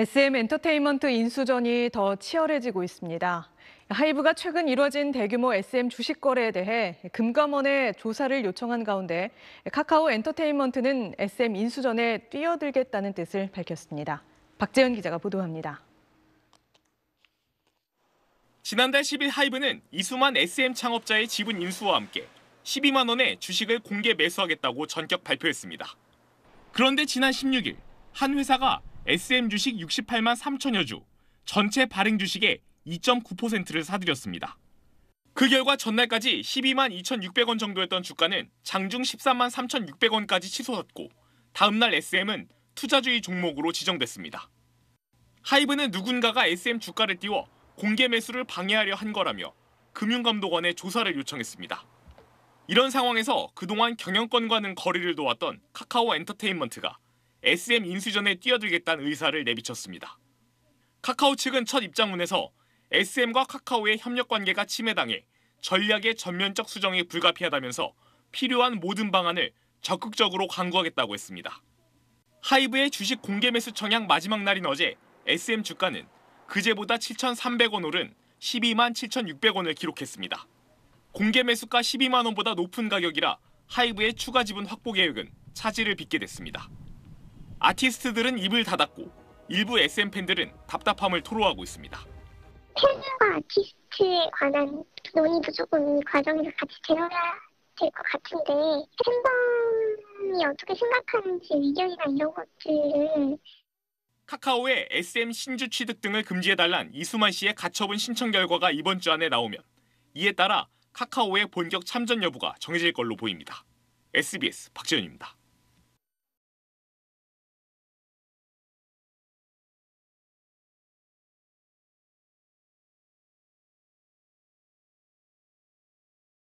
SM 엔터테인먼트 인수전이 더 치열해지고 있습니다. 하이브가 최근 이뤄진 대규모 SM 주식 거래에 대해 금감원에 조사를 요청한 가운데 카카오 엔터테인먼트는 SM 인수전에 뛰어들겠다는 뜻을 밝혔습니다. 박재현 기자가 보도합니다. 지난달 10일 하이브는 이수만 SM 창업자의 지분 인수와 함께 12만 원의 주식을 공개 매수하겠다고 전격 발표했습니다. 그런데 지난 16일 한 회사가 SM 주식 68만 3천여 주, 전체 발행 주식의 2.9%를 사들였습니다. 그 결과 전날까지 12만 2,600원 정도였던 주가는 장중 13만 3,600원까지 치솟았고 다음날 SM은 투자주의 종목으로 지정됐습니다. 하이브는 누군가가 SM 주가를 띄워 공개 매수를 방해하려 한 거라며 금융감독원에 조사를 요청했습니다. 이런 상황에서 그동안 경영권과는 거리를 놓았던 카카오 엔터테인먼트가 SM 인수전에 뛰어들겠다는 의사를 내비쳤습니다. 카카오 측은 첫 입장문에서 SM과 카카오의 협력 관계가 침해당해 전략의 전면적 수정이 불가피하다면서 필요한 모든 방안을 적극적으로 강구하겠다고 했습니다. 하이브의 주식 공개 매수 청약 마지막 날인 어제 SM 주가는 그제보다 7,300원 오른 12만 7,600원을 기록했습니다. 공개 매수가 12만 원보다 높은 가격이라 하이브의 추가 지분 확보 계획은 차질을 빚게 됐습니다. 아티스트들은 입을 닫았고 일부 SM 팬들은 답답함을 토로하고 있습니다. 팬과 아티스트에 관한 논의도 조금 과정에서 같이 들어야 될것 같은데 팬덤이 어떻게 생각하는지 의견이나 이런 것들을 카카오의 SM 신주 취득 등을 금지해달란 이수만 씨의 가처분 신청 결과가 이번 주 안에 나오면 이에 따라 카카오의 본격 참전 여부가 정해질 걸로 보입니다. SBS 박지현입니다.